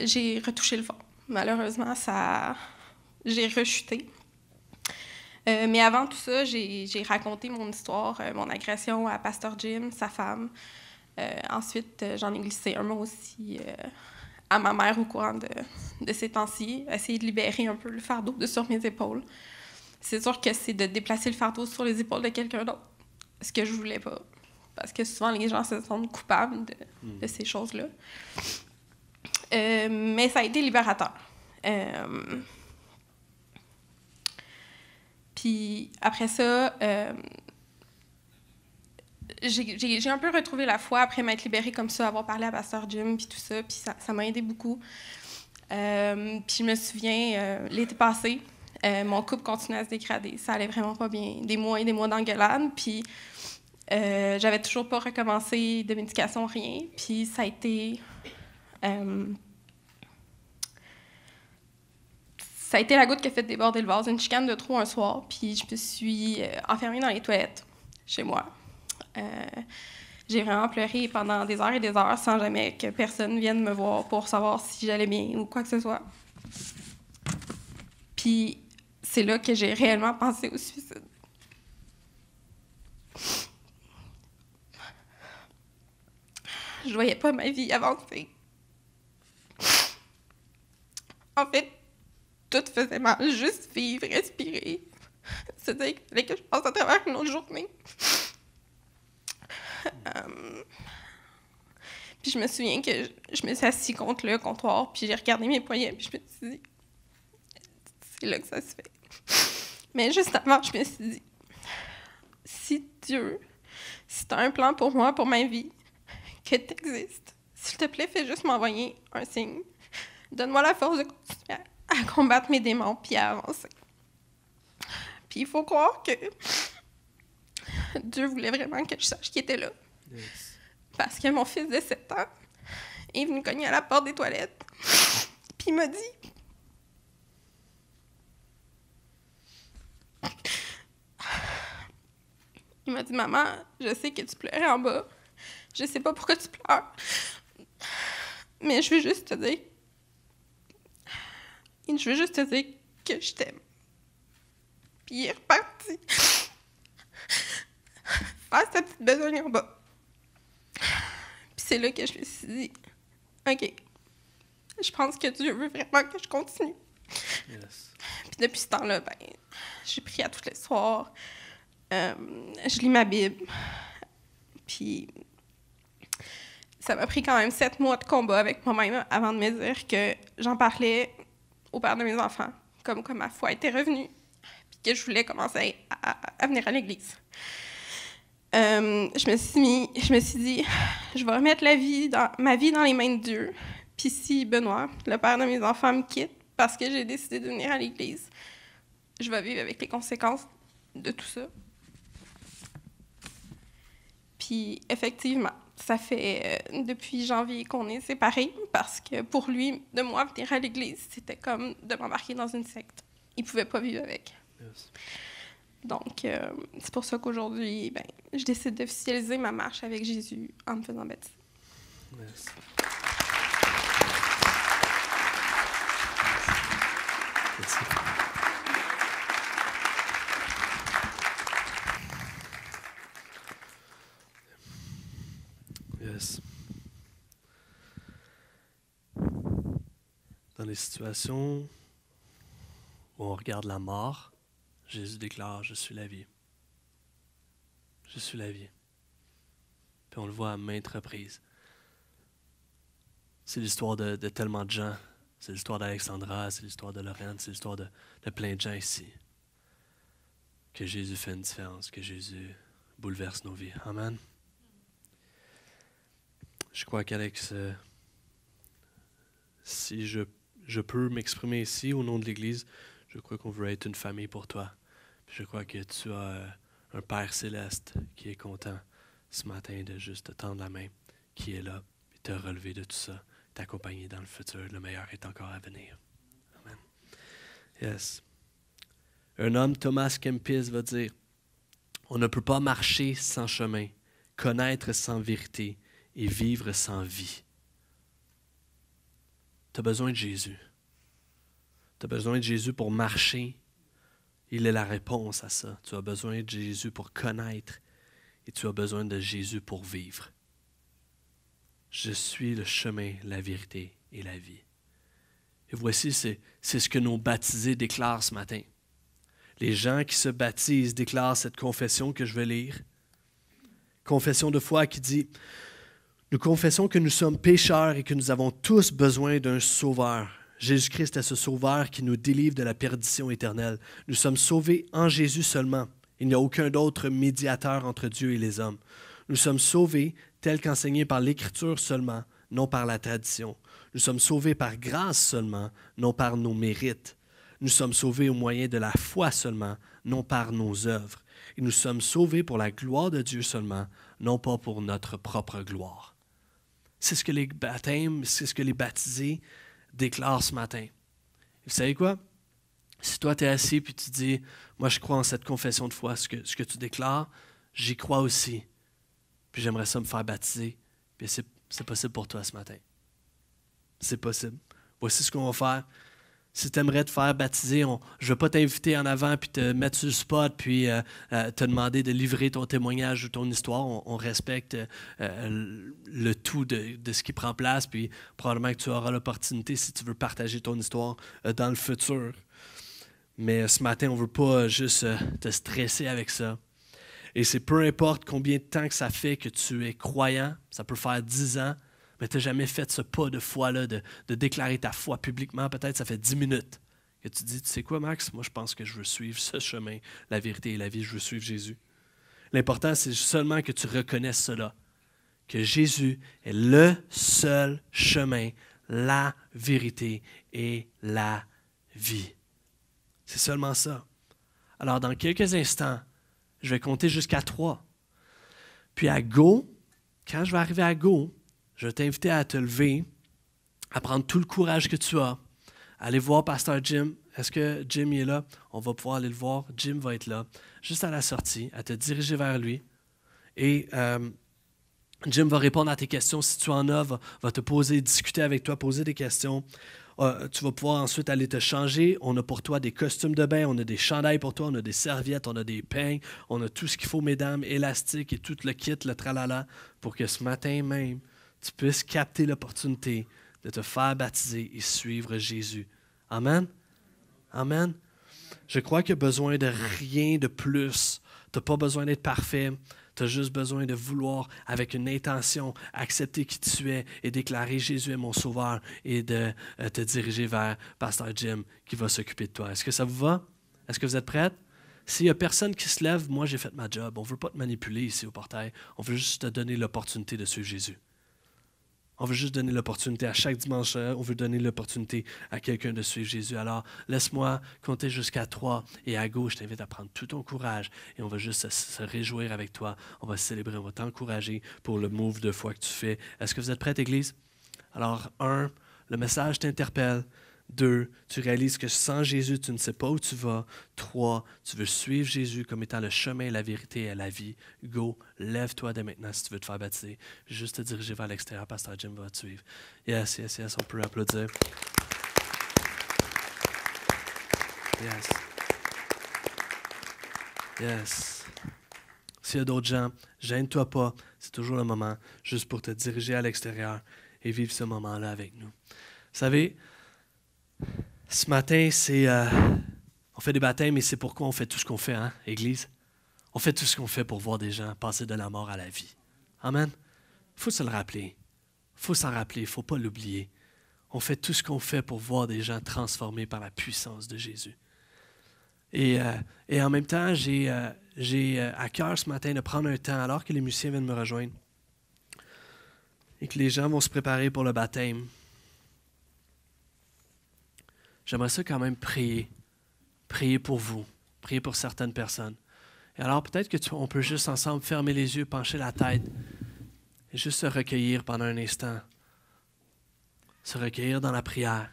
j'ai retouché le fond. Malheureusement, ça, j'ai rechuté. mais avant tout ça, j'ai raconté mon histoire, mon agression à Pasteur Jim, sa femme, euh, ensuite, euh, j'en ai glissé un mot aussi euh, à ma mère au courant de, ces temps-ci, essayer de libérer un peu le fardeau de sur mes épaules. C'est sûr que c'est de déplacer le fardeau sur les épaules de quelqu'un d'autre, ce que je voulais pas. Parce que souvent, les gens se sentent coupables de, hmm. ces choses-là. mais ça a été libérateur. puis après ça, j'ai un peu retrouvé la foi après m'être libérée comme ça, avoir parlé à Pasteur Jim, puis tout ça, puis ça m'a aidé beaucoup. Euh, puis je me souviens, euh, l'été passé, euh, mon couple continuait à se dégrader. Ça allait vraiment pas bien. Des mois et des mois d'engueulade, puis j'avais toujours pas recommencé de médication, rien. Puis ça a été... ça a été la goutte qui a fait déborder le vase, une chicane de trou un soir, puis je me suis enfermée dans les toilettes chez moi. Euh, j'ai vraiment pleuré pendant des heures et des heures sans jamais que personne vienne me voir pour savoir si j'allais bien ou quoi que ce soit. Puis c'est là que j'ai réellement pensé au suicide. Je voyais pas ma vie avancer. En fait, tout faisait mal, juste vivre, respirer. C'était que je passe à travers une autre journée. Euh, puis je me souviens que je, me suis assise contre le comptoir, puis j'ai regardé mes poignets, puis je me suis dit, c'est là que ça se fait. Mais juste avant, je me suis dit, si Dieu, si tu as un plan pour moi, pour ma vie, que tu s'il te plaît, fais juste m'envoyer un signe. Donne-moi la force de continuer combattre mes démons, puis à avancer. Puis il faut croire que Dieu voulait vraiment que je sache qu'il était là. Parce que mon fils de 7 ans est venu cogner à la porte des toilettes. Puis il m'a dit. Il m'a dit Maman, je sais que tu pleurais en bas. Je sais pas pourquoi tu pleures. Mais je veux juste te dire. Je veux juste te dire que je t'aime. Puis il est reparti. Ah, c'est cette petite besogne en bas. Puis c'est là que je me suis dit, OK, je pense que Dieu veut vraiment que je continue. Puis depuis ce temps-là, ben, j'ai prié à tous les soirs. Euh, je lis ma Bible. Puis ça m'a pris quand même sept mois de combat avec moi-même avant de me dire que j'en parlais au père de mes enfants, comme que ma foi était revenue, puis que je voulais commencer à venir à l'Église. Euh, je, me suis mis, je me suis dit, je vais remettre la vie dans, ma vie dans les mains de Dieu. Puis si Benoît, le père de mes enfants, me quitte parce que j'ai décidé de venir à l'Église, je vais vivre avec les conséquences de tout ça. Puis effectivement, ça fait euh, depuis janvier qu'on est séparés parce que pour lui, de moi venir à l'Église, c'était comme de m'embarquer dans une secte. Il pouvait pas vivre avec. Donc, euh, c'est pour ça qu'aujourd'hui, ben, je décide d'officialiser ma marche avec Jésus en me faisant bête. Merci. Dans les situations où on regarde la mort, Jésus déclare, je suis la vie. Je suis la vie. Puis on le voit à maintes reprises. C'est l'histoire de, tellement de gens. C'est l'histoire d'Alexandra, c'est l'histoire de Lorraine, c'est l'histoire de, plein de gens ici. Que Jésus fait une différence, que Jésus bouleverse nos vies. Amen. Je crois qu'Alex, euh, si je, je peux m'exprimer ici au nom de l'Église, je crois qu'on veut être une famille pour toi. je crois que tu as euh, un Père céleste qui est content ce matin de juste te tendre la main, qui est là, et te relever de tout ça, t'accompagner dans le futur. Le meilleur est encore à venir. Amen. Yes. Un homme, Thomas Kempis, va dire On ne peut pas marcher sans chemin, connaître sans vérité et vivre sans vie. Tu as besoin de Jésus. Tu as besoin de Jésus pour marcher. Il est la réponse à ça. Tu as besoin de Jésus pour connaître et tu as besoin de Jésus pour vivre. Je suis le chemin, la vérité et la vie. Et voici, c'est ce que nos baptisés déclarent ce matin. Les gens qui se baptisent déclarent cette confession que je vais lire. Confession de foi qui dit, nous confessons que nous sommes pécheurs et que nous avons tous besoin d'un sauveur. Jésus-Christ est ce Sauveur qui nous délivre de la perdition éternelle. Nous sommes sauvés en Jésus seulement. Il n'y a aucun autre médiateur entre Dieu et les hommes. Nous sommes sauvés tels qu'enseignés par l'Écriture seulement, non par la tradition. Nous sommes sauvés par grâce seulement, non par nos mérites. Nous sommes sauvés au moyen de la foi seulement, non par nos œuvres. Et nous sommes sauvés pour la gloire de Dieu seulement, non pas pour notre propre gloire. C'est ce que les baptêmes, c'est ce que les baptisés, déclare ce matin. Vous savez quoi? Si toi, tu es assis puis tu dis, moi, je crois en cette confession de foi, ce que, ce que tu déclares, j'y crois aussi. Puis j'aimerais ça me faire baptiser. Puis c'est possible pour toi ce matin. C'est possible. Voici ce qu'on va faire si tu aimerais te faire baptiser, je ne veux pas t'inviter en avant puis te mettre sur le spot puis euh, euh, te demander de livrer ton témoignage ou ton histoire. On, respecte euh, le tout de, ce qui prend place, puis probablement que tu auras l'opportunité, si tu veux partager ton histoire dans le futur. Mais ce matin, on ne veut pas juste te stresser avec ça. Et c'est peu importe combien de temps que ça fait que tu es croyant, ça peut faire dix ans, mais tu n'as jamais fait ce pas de foi-là, de, déclarer ta foi publiquement, peut-être ça fait dix minutes que tu dis, tu sais quoi, Max, moi je pense que je veux suivre ce chemin, la vérité et la vie, je veux suivre Jésus. L'important, c'est seulement que tu reconnaisses cela, que Jésus est le seul chemin, la vérité et la vie. C'est seulement ça. Alors, dans quelques instants, je vais compter jusqu'à trois. Puis à Go, quand je vais arriver à Go, je vais t'inviter à te lever, à prendre tout le courage que tu as, aller voir Pasteur Jim. Est-ce que Jim est là? On va pouvoir aller le voir. Jim va être là, juste à la sortie, à te diriger vers lui. Et euh, Jim va répondre à tes questions si tu en as, va, te poser, discuter avec toi, poser des questions. Euh, tu vas pouvoir ensuite aller te changer. On a pour toi des costumes de bain, on a des chandails pour toi, on a des serviettes, on a des peignes, on a tout ce qu'il faut, mesdames, élastiques et tout le kit, le tralala, pour que ce matin même, tu puisses capter l'opportunité de te faire baptiser et suivre Jésus. Amen. Amen. Je crois qu'il n'y a besoin de rien de plus. Tu n'as pas besoin d'être parfait. Tu as juste besoin de vouloir, avec une intention, accepter qui tu es et déclarer Jésus est mon sauveur et de euh, te diriger vers Pasteur Jim qui va s'occuper de toi. Est-ce que ça vous va? Est-ce que vous êtes prêts? S'il n'y a personne qui se lève, moi j'ai fait ma job. On ne veut pas te manipuler ici au portail. On veut juste te donner l'opportunité de suivre Jésus. On veut juste donner l'opportunité à chaque dimanche. Euh, on veut donner l'opportunité à quelqu'un de suivre Jésus. Alors, laisse-moi compter jusqu'à trois. Et à gauche, je t'invite à prendre tout ton courage. Et on va juste se, réjouir avec toi. On va célébrer, on va t'encourager pour le move de foi que tu fais. Est-ce que vous êtes prête, Église? Alors, un, le message t'interpelle. Deux, tu réalises que sans Jésus, tu ne sais pas où tu vas. Trois, tu veux suivre Jésus comme étant le chemin, la vérité et la vie. Go, lève-toi dès maintenant si tu veux te faire baptiser. Juste te diriger vers l'extérieur, Pasteur Jim va te suivre. Yes, yes, yes, on peut applaudir. Yes. Yes. S'il y a d'autres gens, gêne-toi pas. C'est toujours le moment juste pour te diriger à l'extérieur et vivre ce moment-là avec nous. Vous savez, ce matin, c'est. Euh, on fait des baptêmes et c'est pourquoi on fait tout ce qu'on fait, hein, Église? On fait tout ce qu'on fait pour voir des gens passer de la mort à la vie. Amen. faut se le rappeler. faut s'en rappeler. faut pas l'oublier. On fait tout ce qu'on fait pour voir des gens transformés par la puissance de Jésus. Et, euh, en même temps, j'ai euh, à cœur ce matin de prendre un temps, alors que les musiciens viennent me rejoindre, et que les gens vont se préparer pour le baptême, j'aimerais ça quand même prier. Prier pour vous, prier pour certaines personnes. Et alors peut-être que peut juste ensemble fermer les yeux, pencher la tête et juste se recueillir pendant un instant. Se recueillir dans la prière.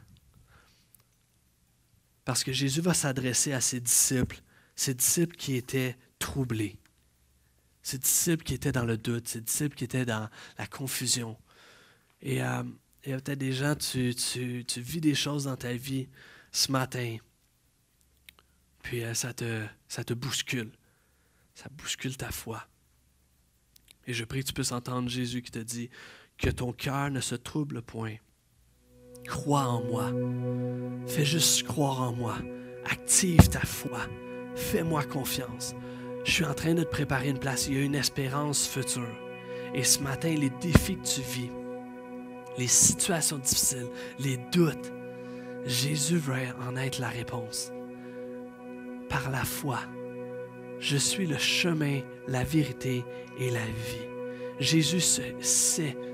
Parce que Jésus va s'adresser à ses disciples, ses disciples qui étaient troublés, ses disciples qui étaient dans le doute, ses disciples qui étaient dans la confusion. Et euh, il y a peut-être des gens, tu, vis des choses dans ta vie ce matin, puis euh, ça, te, ça te bouscule. Ça bouscule ta foi. Et je prie que tu puisses entendre Jésus qui te dit que ton cœur ne se trouble point. Crois en moi. Fais juste croire en moi. Active ta foi. Fais-moi confiance. Je suis en train de te préparer une place. Il y a une espérance future. Et ce matin, les défis que tu vis, les situations difficiles, les doutes. Jésus veut en être la réponse. Par la foi, je suis le chemin, la vérité et la vie. Jésus sait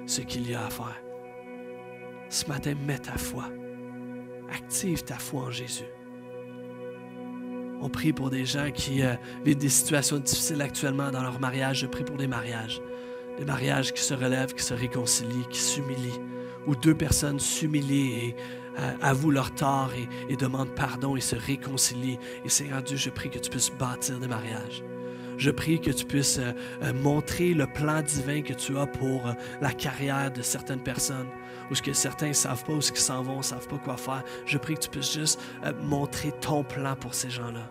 ce qu'il y a à faire. Ce matin, mets ta foi. Active ta foi en Jésus. On prie pour des gens qui euh, vivent des situations difficiles actuellement dans leur mariage. Je prie pour des mariages des mariages qui se relèvent, qui se réconcilient, qui s'humilient, où deux personnes s'humilient et euh, avouent leur tort et, demandent pardon et se réconcilient. Et Seigneur Dieu, je prie que tu puisses bâtir des mariages. Je prie que tu puisses euh, euh, montrer le plan divin que tu as pour la carrière de certaines personnes, ou ce que certains ne savent pas, ou ce s'en vont, ne savent pas quoi faire. Je prie que tu puisses juste montrer ton plan pour ces gens-là.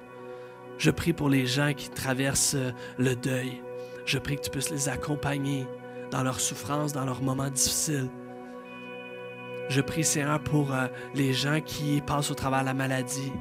Je prie pour les gens qui traversent le deuil, je prie que tu puisses les accompagner dans leurs souffrances, dans leurs moments difficiles. Je prie, Seigneur, pour euh, les gens qui passent au travers de la maladie.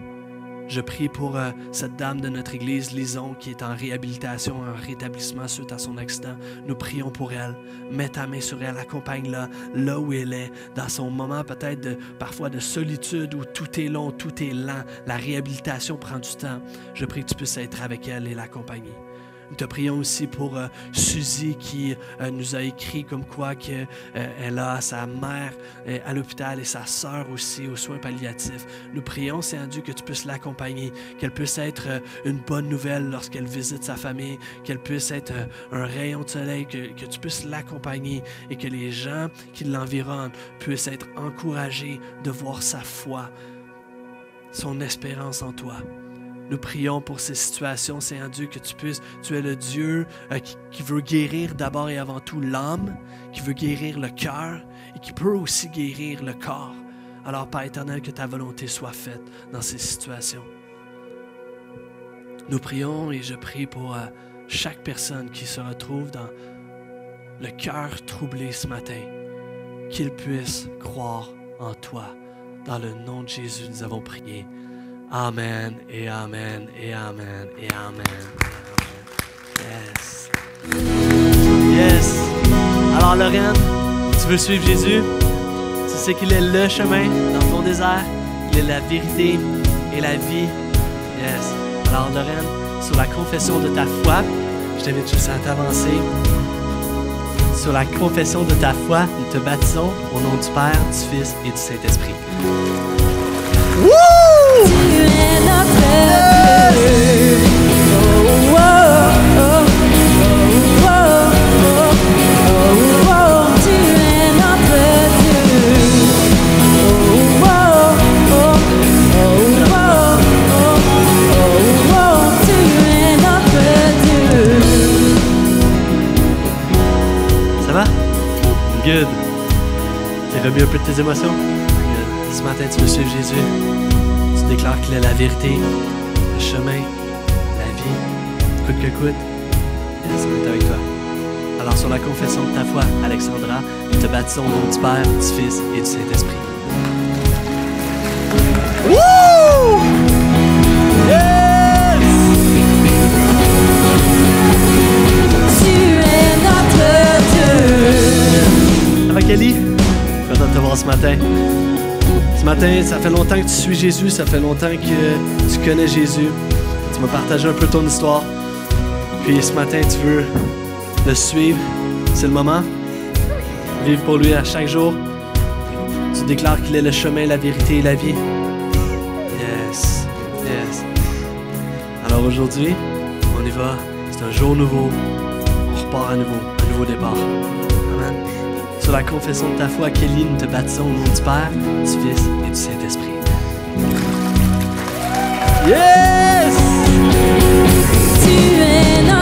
Je prie pour euh, cette dame de notre Église, Lison, qui est en réhabilitation, en rétablissement suite à son accident. Nous prions pour elle. Mets ta main sur elle, accompagne-la là où elle est, dans son moment peut-être de, parfois de solitude où tout est long, tout est lent. La réhabilitation prend du temps. Je prie que tu puisses être avec elle et l'accompagner. Nous te prions aussi pour euh, Suzy qui euh, nous a écrit comme quoi qu'elle euh, elle a sa mère à l'hôpital et sa sœur aussi aux soins palliatifs. Nous prions, Seigneur Dieu, que tu puisses l'accompagner, qu'elle puisse être une bonne nouvelle lorsqu'elle visite sa famille, qu'elle puisse être un rayon de soleil, que, que tu puisses l'accompagner et que les gens qui l'environnent puissent être encouragés de voir sa foi, son espérance en toi. Nous prions pour ces situations, Seigneur Dieu, que tu puisses, tu es le Dieu euh, qui, veut guérir d'abord et avant tout l'âme, qui veut guérir le cœur et qui peut aussi guérir le corps. Alors, Père éternel, que ta volonté soit faite dans ces situations. Nous prions et je prie pour euh, chaque personne qui se retrouve dans le cœur troublé ce matin, qu'il puisse croire en toi. Dans le nom de Jésus, nous avons prié. Amen et Amen et Amen et Amen. Yes. Yes. Alors Lorraine, tu veux suivre Jésus? Tu sais qu'il est le chemin dans ton désert. Il est la vérité et la vie. Yes. Alors Lorraine, sur la confession de ta foi, je t'invite juste à t'avancer. Sur la confession de ta foi, nous te baptisons au nom du Père, du Fils et du Saint-Esprit. Ça va? Good. T'es remis un peu de tes émotions? Good. Ce matin, tu veux Jésus? déclare qu'il est la vérité, le chemin, la vie, coûte que coûte, il est avec toi. Alors sur la confession de ta foi, Alexandra, nous te baptisons au nom du Père, du Fils et du Saint-Esprit. Yes! Tu Kelly? Content de te voir ce matin. Ce matin, ça fait longtemps que tu suis Jésus, ça fait longtemps que tu connais Jésus. Tu m'as partagé un peu ton histoire. Puis ce matin, tu veux le suivre. C'est le moment. Vivre pour lui à chaque jour. Tu déclares qu'il est le chemin, la vérité et la vie. Yes, yes. Alors aujourd'hui, on y va. C'est un jour nouveau. On repart à nouveau, un nouveau départ la confession de ta foi nous te baptisons au nom du Père, du Fils et du Saint-Esprit. Yes! Tu es